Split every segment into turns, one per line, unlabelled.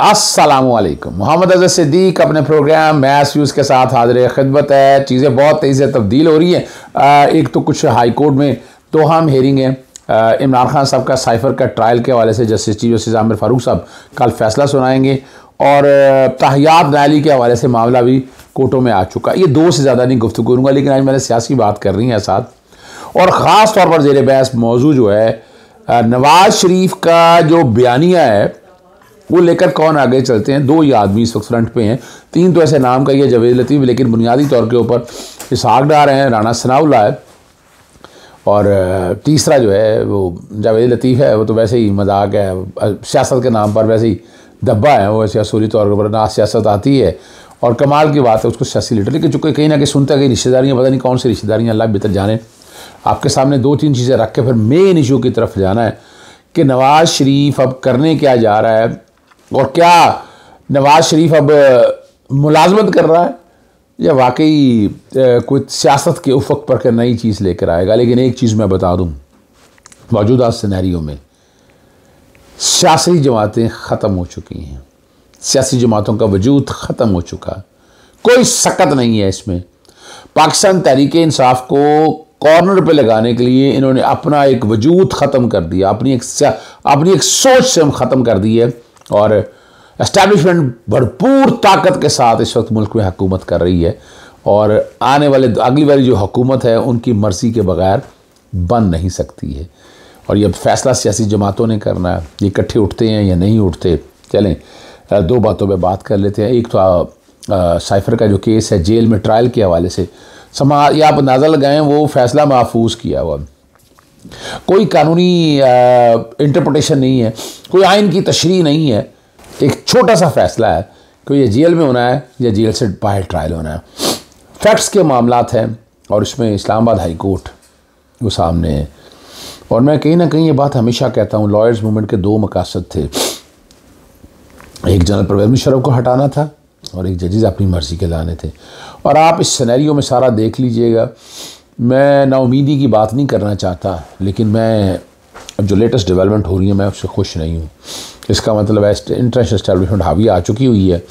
असलकम मोहम्मद अजय सिद्दीक अपने programme math use के साथ हाजिर खिदमत है चीज़ें बहुत तेज़ी से तब्दील हो रही हैं एक तो कुछ हाई कोर्ट में तो हम हेरिंग हैं इमरान खान साहब का साइफर का ट्रायल के हवाले से justice chief justice Aamir Farooq sahab कल फैसला सुनाएंगे और तहयात रैली के हवाले से मामला भी कोर्टों में आ चुका ये दो से ज़्यादा नहीं गुफ्तु करूँगा लेकिन आज मैंने सियासी बात कर रही है साथ और ख़ास तौर पर जेर बहस मौजू जो है नवाज शरीफ का जो बयानिया है वो लेकर कौन आगे चलते हैं दो ही आदमी इस वक्त फ्रंट पे हैं तीन तो ऐसे नाम का ही है जवेद लतीफ़ लेकिन बुनियादी तौर के ऊपर इसहाक डार हैं राना सनाउल्ला है और तीसरा जो है वो जावेद लतीफ़ है वो तो वैसे ही मजाक है सियासत के नाम पर वैसे ही दब्बा है वो ऐसे असूली तौर पर ना सियासत आती है और कमाल की बात है उसको सियासी लीडर लेकिन चूँकि कहीं ना कहीं सुनता कहीं रिश्तेदारियाँ पता नहीं कौन सी रिश्तेदारियाँ अल्लाह बेहतर जाने आपके सामने दो तीन चीज़ें रख के फिर मेन इशू की तरफ जाना है कि नवाज़ शरीफ अब करने क्या जा रहा है और क्या नवाज शरीफ अब मुलाजमत कर रहा है या वाकई कोई सियासत के उफक पर कर नई चीज़ लेकर आएगा लेकिन एक चीज़ मैं बता दूँ मौजूदा सिनेरियो में सियासी जमातें ख़त्म हो चुकी हैं सियासी जमातों का वजूद ख़त्म हो चुका कोई सकत नहीं है इसमें पाकिस्तान तहरीक इंसाफ को कॉर्नर पे लगाने के लिए इन्होंने अपना एक वजूद ख़त्म कर दिया अपनी एक अपनी एक सोच से हम ख़त्म कर दी है और एस्टैब्लिशमेंट भरपूर ताकत के साथ इस वक्त मुल्क में हुकूमत कर रही है और आने वाले अगली वाली जो हुकूमत है उनकी मर्ज़ी के बगैर बन नहीं सकती है और यह फैसला सियासी जमातों ने करना है ये इकट्ठे उठते हैं या नहीं उठते चलें दो बातों पर बात कर लेते हैं एक तो साइफर का जो केस है जेल में ट्रायल के हवाले से समा या आप अंदाज़ा लगाएं वो फैसला महफूज किया हुआ कोई कानूनी इंटरप्रटेशन नहीं है कोई आइन की तशरी नहीं है एक छोटा सा फैसला है कि ये जेल में होना है या जेल से बाहर ट्रायल होना है फैक्ट्स के मामला हैं और इसमें इस्लामाबाद हाई कोर्ट वो सामने है और मैं कहीं ना कहीं ये बात हमेशा कहता हूँ लॉयर्स मूवमेंट के दो मकासद थे एक जनरल परवेज मुशरफ को हटाना था और एक जजेज अपनी मर्ज़ी के लाने थे और आप इस सिनेरियो में सारा देख लीजिएगा मैं नाउमीदी की बात नहीं करना चाहता लेकिन मैं अब जो लेटेस्ट डेवलपमेंट हो रही है मैं उससे खुश नहीं हूँ इसका मतलब है इंटरनेशनल स्टैब्लिशमेंट हावी आ चुकी हुई है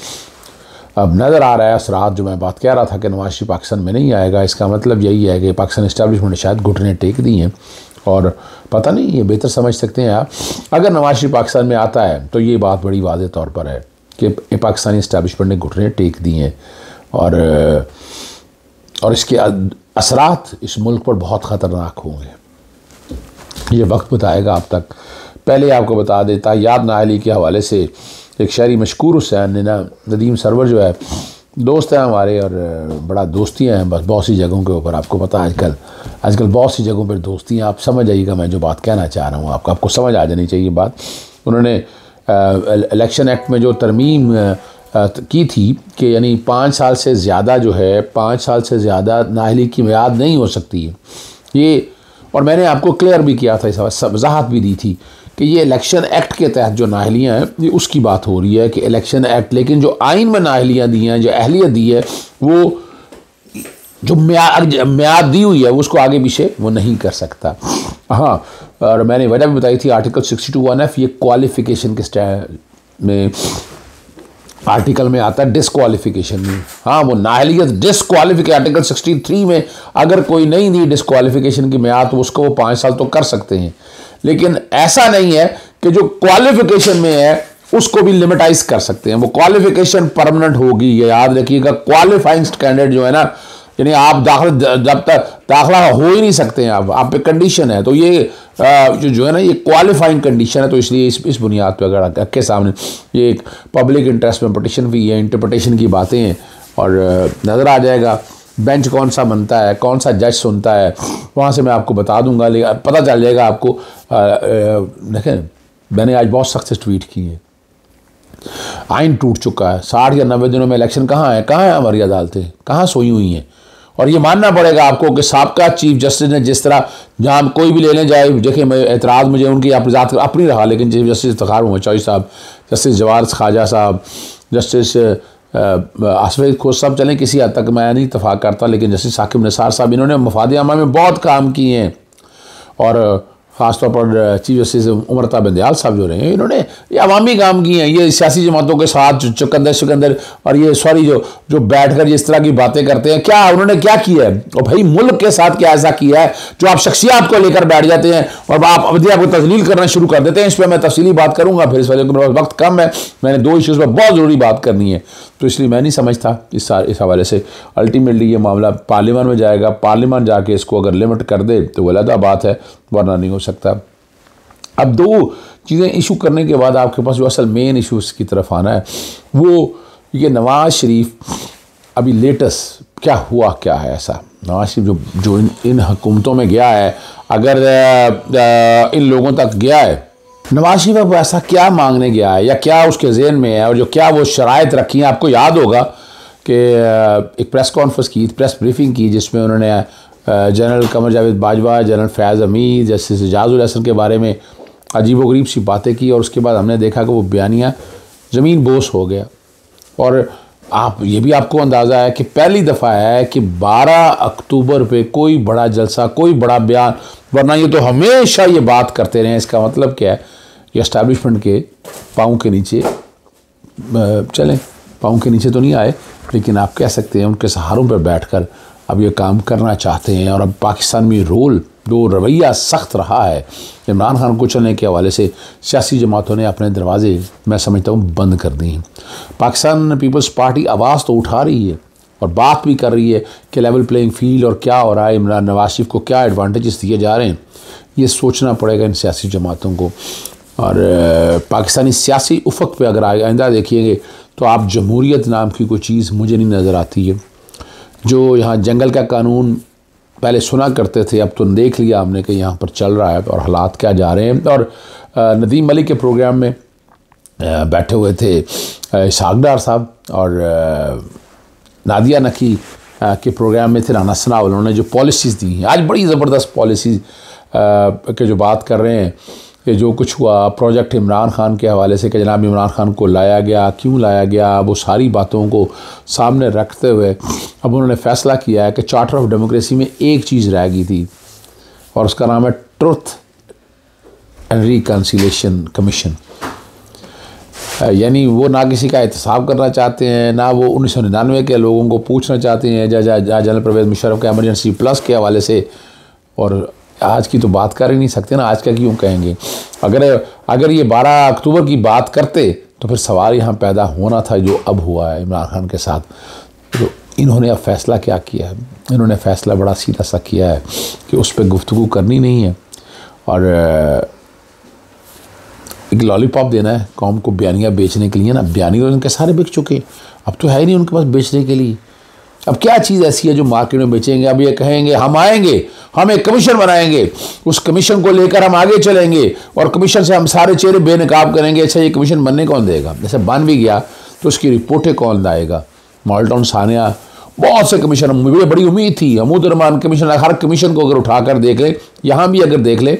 अब नज़र आ रहा है असरात जो मैं बात कह रहा था कि नवाज शरीफ पाकिस्तान में नहीं आएगा इसका मतलब यही है कि पाकिस्तान इस्टेबलिशमेंट ने शायद घुटने टेक दी हैं और पता नहीं ये बेहतर समझ सकते हैं आप अगर नवाज शरीफ पाकिस्तान में आता है तो ये बात बड़ी वाज तौर पर है कि पाकिस्तानी इस्टेब्लिशमेंट ने घुटने टेक दिए हैं और और इसके असरात इस मुल्क पर बहुत ख़तरनाक होंगे ये वक्त बताएगा अब तक पहले आपको बता देता याद नाली के हवाले से एक शहरी मशकूर हुसैन ने ना नदीम सरवर जो है दोस्त हैं हमारे और बड़ा दोस्तियाँ हैं बस बहुत सी जगहों के ऊपर आपको पता है आजकल आजकल बहुत सी जगहों पर दोस्तियाँ आप समझ आइएगा मैं जो बात कहना चाह रहा हूँ आपको आपको समझ आ जानी चाहिए बात उन्होंने इलेक्शन एक्ट में जो तरमीम की थी कि यानी पाँच साल से ज़्यादा जो है पाँच साल से ज़्यादा नाहली की मैद नहीं हो सकती है ये और मैंने आपको क्लियर भी किया था इस वजाहत भी दी थी कि ये इलेक्शन एक्ट के तहत जो नाहलियाँ हैं ये उसकी बात हो रही है कि इलेक्शन एक्ट लेकिन जो आइन में नाहलियाँ दी हैं जो अहलियत दी है वो जो म्याद दी हुई है उसको आगे पीछे वो नहीं कर सकता हाँ और मैंने वजह भी बताई थी article sixty two one F ये क्वालिफिकेशन के में आर्टिकल में आता है डिसक्वालिफिकेशन में हाँ वो नाहलीत डिसक्वालिफिके आर्टिकल 63 में अगर कोई नहीं दी डिसक्वालिफिकेशन की म्याद तो उसको वो पाँच साल तो कर सकते हैं लेकिन ऐसा नहीं है कि जो क्वालिफिकेशन में है उसको भी लिमिटाइज कर सकते हैं वो क्वालिफिकेशन परमानेंट होगी ये याद रखिएगा क्वालिफाइंग स्टैंडर्ड जो है ना यानी आप दाखिल जब तक दाखिला हो ही नहीं सकते हैं आप आप पे कंडीशन है तो ये जो जो है ना ये क्वालिफाइंग कंडीशन है तो इसलिए इस इस बुनियाद पे अगर के सामने ये एक पब्लिक इंटरेस्ट में पटिशन भी है इंटरप्रटेशन की बातें हैं और नज़र आ जाएगा बेंच कौन सा बनता है कौन सा जज सुनता है वहाँ से मैं आपको बता दूंगा लेकिन पता चल जाएगा आपको देखें मैंने आज बहुत सख्त ट्वीट की है आइन टूट चुका है साठ या नब्बे दिनों में इलेक्शन कहाँ है कहाँ है हमारी अदालतें कहाँ सोई हुई हैं और ये मानना पड़ेगा आपको कि सबका चीफ जस्टिस ने जिस तरह जहाँ कोई भी लेने जाए देखिए मैं एतराज़ मुझे उनकी अपनी ज़ात अपनी रहा लेकिन चीफ जस्टिस इफ्तार मोहम्मद चौई साहब जस्टिस जवाहर ख्वाजा साहब जस्टिस आसफ़ खोज साहब चलें किसी हद तक मैं नहीं इतफाक़ करता लेकिन जस्टिस साकिब निसार साहब इन्होंने मफाद आमा में बहुत काम किए हैं और खासतौर पर चीफ जस्टिस उमरता बंदयाल साहब जो रहे हैं इन्होंने ये अवामी काम किए हैं ये सियासी जमातों के साथ चुकंदर शिकंदर और ये सॉरी जो जो बैठ कर इस तरह की बातें करते हैं क्या उन्होंने क्या किया है और भाई मुल्क के साथ क्या ऐसा किया है जो आप शख्सियात को लेकर बैठ जाते हैं और आप अवधि आपको तजलील करना शुरू कर देते हैं इस पर मैं तफसली बात करूँगा फिर इस वजह मेरे पास वक्त कम है मैंने दो इशूज़ पर बहुत ज़रूरी बात करनी है तो इसलिए मैं नहीं समझता इस इस हवाले से अल्टीमेटली ये मामला पार्लियामान में जाएगा पार्लियामान जाके इसको अगर लिमिट कर दे तो वह बात है वरना नहीं हो सकता अब दो चीज़ें इशू करने के बाद आपके पास जो असल मेन इशू की तरफ आना है वो ये नवाज़ शरीफ अभी लेटेस्ट क्या हुआ क्या है ऐसा नवाज शरीफ जो जो इन इन हुकूमतों में गया है अगर आ, इन लोगों तक गया है नवाज शरीफ अब ऐसा क्या मांगने गया है या क्या उसके जेन में है और जो क्या वो शरात रखी हैं आपको याद होगा कि एक प्रेस कॉन्फ्रेंस की प्रेस ब्रीफिंग की जिसमें उन्होंने general Qamar Javed Bajwa general Faiz Amir justice एजाजुल Hasan के बारे में अजीब वरीब सी बातें की और उसके बाद हमने देखा कि वो बयानिया ज़मीन बोस हो गया और आप ये भी आपको अंदाज़ा है कि पहली दफ़ा है कि 12 अक्टूबर पे कोई बड़ा जलसा कोई बड़ा बयान वरना ये तो हमेशा ये बात करते रहे इसका मतलब क्या है कि इस्टेब्लिशमेंट के पाँव के नीचे चलें पाँव के नीचे तो नहीं आए लेकिन आप कह सकते हैं उनके सहारों पर बैठ कर अब ये काम करना चाहते हैं और अब पाकिस्तान में रोल जो रवैया सख्त रहा है इमरान खान को चलने के हवाले से सियासी जमातों ने अपने दरवाजे मैं समझता हूँ बंद कर दिए हैं पाकिस्तान पीपल्स पार्टी आवाज़ तो उठा रही है और बात भी कर रही है कि लेवल प्लेइंग फील्ड और क्या हो रहा है इमरान नवाज शरीफ को क्या एडवांटेजेस दिए जा रहे हैं ये सोचना पड़ेगा इन सियासी जमातों को और पाकिस्तानी सियासी उफक पर अगर आइंदा देखिएगे तो आप जमहूरीत नाम की कोई चीज़ मुझे नहीं नज़र आती है जो यहाँ जंगल का कानून पहले सुना करते थे अब तो देख लिया हमने कि यहाँ पर चल रहा है और हालात क्या जा रहे हैं और नदीम मलिक के प्रोग्राम में बैठे हुए थे सागदार साहब और नादिया नकी के प्रोग्राम में थे राना सना उन्होंने जो पॉलिसीज़ दी हैं आज बड़ी ज़बरदस्त पॉलिसी के जो बात कर रहे हैं कि जो कुछ हुआ प्रोजेक्ट इमरान खान के हवाले से कि जनाब इमरान खान को लाया गया क्यों लाया गया वो सारी बातों को सामने रखते हुए अब उन्होंने फ़ैसला किया है कि चार्टर ऑफ डेमोक्रेसी में एक चीज़ रह गई थी और उसका नाम है ट्रुथ एंड रिकन्सिलेशन कमीशन यानी वो ना किसी का एहतसाब करना चाहते हैं ना वो उन्नीस सौ निन्यानवे के लोगों को पूछना चाहते हैं जहाँ जनरल परवेज मुशरफ के एमरजेंसी प्लस के हवाले से और आज की तो बात कर ही नहीं सकते ना आज का क्यों कहेंगे अगर अगर ये 12 अक्टूबर की बात करते तो फिर सवाल यहाँ पैदा होना था जो अब हुआ है इमरान खान के साथ तो इन्होंने अब फैसला क्या किया है इन्होंने फैसला बड़ा सीधा सा किया है कि उस पर गुफ्तु करनी नहीं है और एक लॉलीपॉप देना है कौम को बयानियाँ बेचने के लिए ना बयानी तो इनके सारे बिक चुके अब तो है ही नहीं उनके पास बेचने के लिए अब क्या चीज़ ऐसी है जो मार्केट में बेचेंगे अब ये कहेंगे हम आएंगे हम एक कमीशन बनाएंगे उस कमीशन को लेकर हम आगे चलेंगे और कमीशन से हम सारे चेहरे बेनकाब करेंगे अच्छा ये कमीशन बनने कौन देगा जैसे बन भी गया तो उसकी रिपोर्टें कौन लाएगा मॉलटाउन सानिया बहुत से कमीशन मुझे बड़ी उम्मीद थी अमूदरमान कमीशन हर कमीशन को अगर उठा कर देख ले यहाँ भी अगर देख ले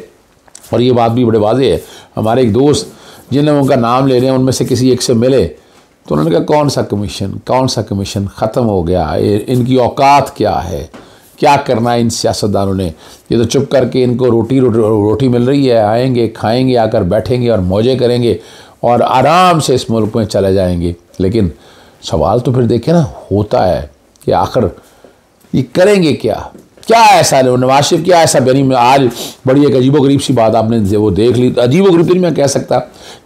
और ये बात भी बड़े वाजे है हमारे एक दोस्त जिन्हें उनका नाम ले रहे हैं उनमें से किसी एक से मिले तो उन्होंने कहा कौन सा कमीशन कौन सा कमीशन ख़त्म हो गया इनकी औकात क्या है क्या करना है इन सियासतदानों ने ये तो चुप करके इनको रोटी रोटी, रोटी मिल रही है आएंगे खाएंगे आकर बैठेंगे और मौजे करेंगे और आराम से इस मुल्क में चले जाएंगे लेकिन सवाल तो फिर देखें ना होता है कि आखिर ये करेंगे क्या क्या ऐसा नवाज शरीफ क्या ऐसा बेनी आज बड़ी एक अजीबो गरीब सी बात आपने वो देख ली अजीबो गरीब तो नहीं मैं कह सकता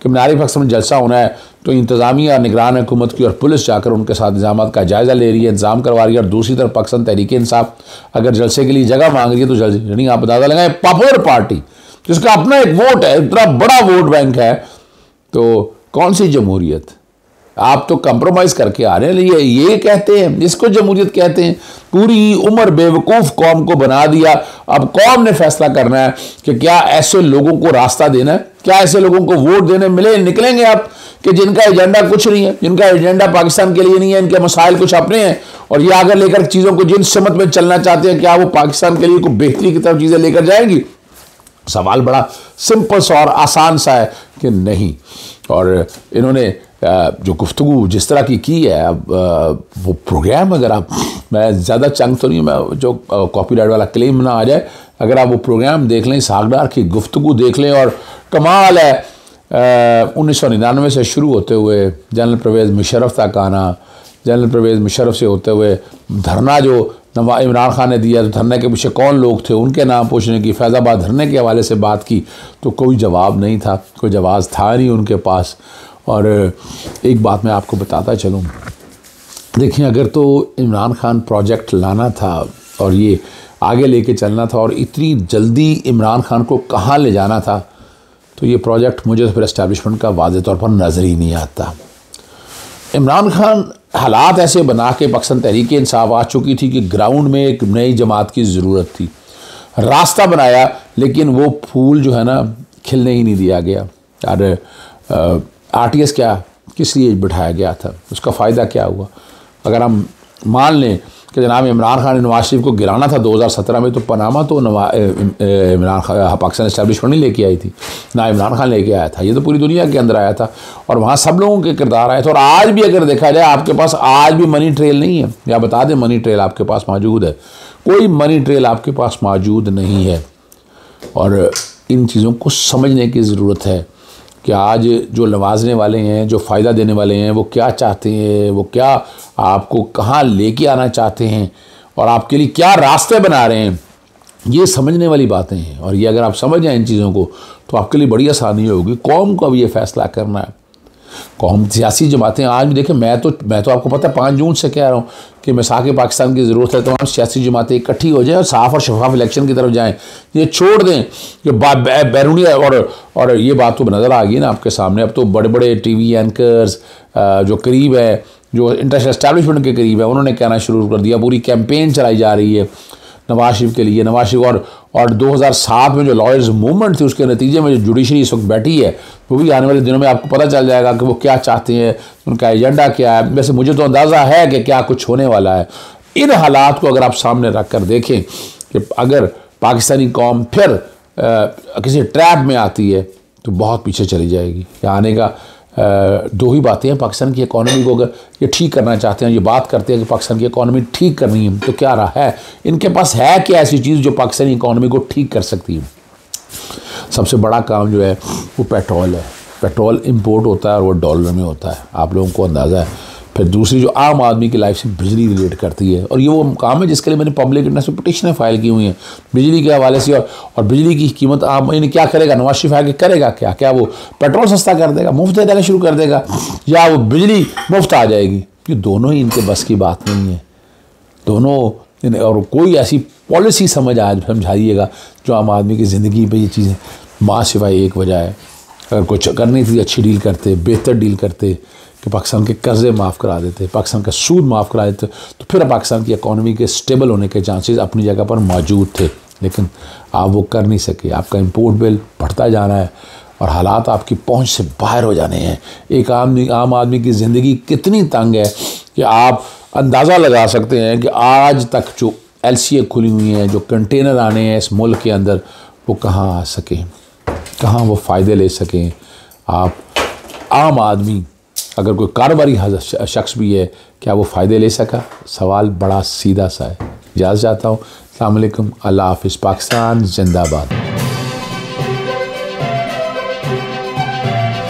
कि नारिफ अक्सर जलसा होना है तो इंतज़ामिया निगरान हुकूमत की और पुलिस जाकर उनके साथ इल्ज़ाम का जायज़ा ले रही है इंतजाम करवा रही है और दूसरी तरफ पाकिस्तान तहरीक इंसाफ अगर जलसे के लिए जगह मांग रही है तो जल यानी आप अंदाज़ा लगाए पॉपुलर पार्टी जिसका अपना एक वोट है इतना बड़ा वोट बैंक है तो कौन सी जमहूरियत आप तो कंप्रोमाइज़ करके आ रहे हैं ये ये कहते हैं इसको जमहूरियत कहते हैं पूरी उम्र बेवकूफ़ कौम को बना दिया अब कौम ने फैसला करना है कि क्या ऐसे लोगों को रास्ता देना है क्या ऐसे लोगों को वोट देने मिले निकलेंगे आप कि जिनका एजेंडा कुछ नहीं है जिनका एजेंडा पाकिस्तान के लिए नहीं है इनके मसाइल कुछ अपने हैं और ये आगे लेकर चीज़ों को जिन समत में चलना चाहते हैं क्या वो पाकिस्तान के लिए कोई बेहतरी की तरफ चीज़ें लेकर जाएंगी सवाल बड़ा सिंपल सा और आसान सा है कि नहीं और इन्होंने जो गुफ्तु जिस तरह की की है अब वो प्रोग्राम अगर आप मैं ज़्यादा चंग तो नहीं मैं जो कॉपीराइट वाला क्लेम ना आ जाए अगर आप वो प्रोग्राम देख लें सागडार की गुफ्तु देख लें और कमाल है उन्नीस सौ निन्यानवे से शुरू होते हुए जनरल परवेज़ मुशरफ तक आना जनरल परवेज़ मुशरफ से होते हुए धरना जो नवा इमरान खान ने दिया तो धरने के पीछे कौन लोग थे उनके नाम पूछने की फैज़ाबाद धरने के हवाले से बात की तो कोई जवाब नहीं था कोई जवाब था नहीं उनके पास और एक बात मैं आपको बताता चलूँ देखिए अगर तो इमरान खान प्रोजेक्ट लाना था और ये आगे लेके चलना था और इतनी जल्दी इमरान खान को कहाँ ले जाना था तो ये प्रोजेक्ट मुझे फिर इस्टेबलिशमेंट का वाज तौर पर नज़र ही नहीं आता इमरान खान हालात ऐसे बना के पाकिस्तान तहरीक इंसाफ आ चुकी थी कि ग्राउंड में एक नई जमात की ज़रूरत थी रास्ता बनाया लेकिन वो फूल जो है ना खिलने ही नहीं दिया गया अरे आर टी एस क्या किस लिए बिठाया गया था उसका फ़ायदा क्या हुआ अगर हम मान लें कि जनाब इमरान खान नवाज शरीफ को गिराना था 2017 में तो पनामा तो इमरान खान हाँ, पाकिस्तान इस्टेबलिशमेंट नहीं लेके आई थी ना इमरान खान लेके आया था ये तो पूरी दुनिया के अंदर आया था और वहाँ सब लोगों के किरदार आए थे और आज भी अगर देखा जाए आपके पास आज भी मनी ट्रेल नहीं है या बता दें मनी ट्रेल आपके पास मौजूद है कोई मनी ट्रेल आपके पास मौजूद नहीं है और इन चीज़ों को समझने की ज़रूरत है कि आज जो नवाजने वाले हैं जो फ़ायदा देने वाले हैं वो क्या चाहते हैं वो क्या आपको कहाँ लेके आना चाहते हैं और आपके लिए क्या रास्ते बना रहे हैं ये समझने वाली बातें हैं और ये अगर आप समझ जाएँ इन चीज़ों को तो आपके लिए बड़ी आसानी होगी कौम को अब ये फैसला करना है कौम सियासी जमातें आज भी देखें मैं तो मैं तो आपको पता है पाँच जून से कह रहा हूँ कि मिसाक पाकिस्तान की ज़रूरत है तमाम तो सियासी जमातें इकट्ठी हो जाएँ और साफ़ और शफाफ इलेक्शन की तरफ जाएँ ये छोड़ दें कि बैरूनी और और ये बात तो नज़र आ गई ना आपके सामने अब तो बड़े बड़े टी वी एंकर्स जो करीब है जो इंटरनेशनल इस्टेबलिशमेंट के करीब है उन्होंने कहना शुरू कर दिया पूरी कैंपेन चलाई जा रही है नवाज शरीफ के लिए नवाज शरीफ और और 2007 में जो लॉयर्स मूवमेंट थी उसके नतीजे में जो जुडिशरी इस वक्त बैठी है वो भी आने वाले दिनों में आपको पता चल जाएगा कि वो क्या चाहते हैं उनका एजेंडा क्या है वैसे मुझे तो अंदाज़ा है कि क्या कुछ होने वाला है इन हालात को अगर आप सामने रख कर देखें कि अगर पाकिस्तानी कौम फिर आ, किसी ट्रैप में आती है तो बहुत पीछे चली जाएगी या आने का दो ही बातें हैं पाकिस्तान की इकानमी को अगर ये ठीक करना चाहते हैं ये बात करते हैं कि पाकिस्तान की इकानमी ठीक करनी है तो क्या रहा है इनके पास है क्या ऐसी चीज़ जो पाकिस्तानी इकानमी को ठीक कर सकती है सबसे बड़ा काम जो है वो पेट्रोल है पेट्रोल इम्पोर्ट होता है और वो डॉलर में होता है आप लोगों को अंदाज़ा है फिर दूसरी जो आम आदमी की लाइफ से बिजली रिलेट करती है और ये वो काम है जिसके लिए मैंने पब्लिक इंटरेस्ट में फाइल की हुई हैं बिजली के हवाले से और, और बिजली की कीमत आम यानी क्या करेगा नवाज शरीफ आगे करेगा क्या क्या वो पेट्रोल सस्ता कर देगा मुफ्त दे देना शुरू कर देगा या वो बिजली मुफ्त आ जाएगी ये दोनों ही इनके बस की बात नहीं है दोनों और कोई ऐसी पॉलिसी समझ आज समझाइएगा जो आम आदमी की ज़िंदगी पर ये चीज़ें माँ सिवाय एक वजह है अगर कुछ करनी थी तो अच्छी डील करते बेहतर डील करते कि पाकिस्तान के कर्ज़े माफ़ करा देते पाकिस्तान का सूद माफ़ करा देते तो फिर पाकिस्तान की इकानमी के स्टेबल होने के चांसेस अपनी जगह पर मौजूद थे लेकिन आप वो कर नहीं सके आपका इम्पोर्ट बिल बढ़ता जा रहा है और हालात आपकी पहुंच से बाहर हो जाने हैं एक आम आम आदमी की ज़िंदगी कितनी तंग है कि आप अंदाज़ा लगा सकते हैं कि आज तक जो एल खुली हुई हैं जो कंटेनर आने हैं इस मुल्क के अंदर वो कहाँ आ सकें कहाँ वो फ़ायदे ले सकें आप आम आदमी अगर कोई कारोबारी शख्स भी है क्या वो फ़ायदे ले सका सवाल बड़ा सीधा सा है इजाज़ जाता हूँ अलैक्म अल्लाह हाफ़ पाकिस्तान जिंदाबाद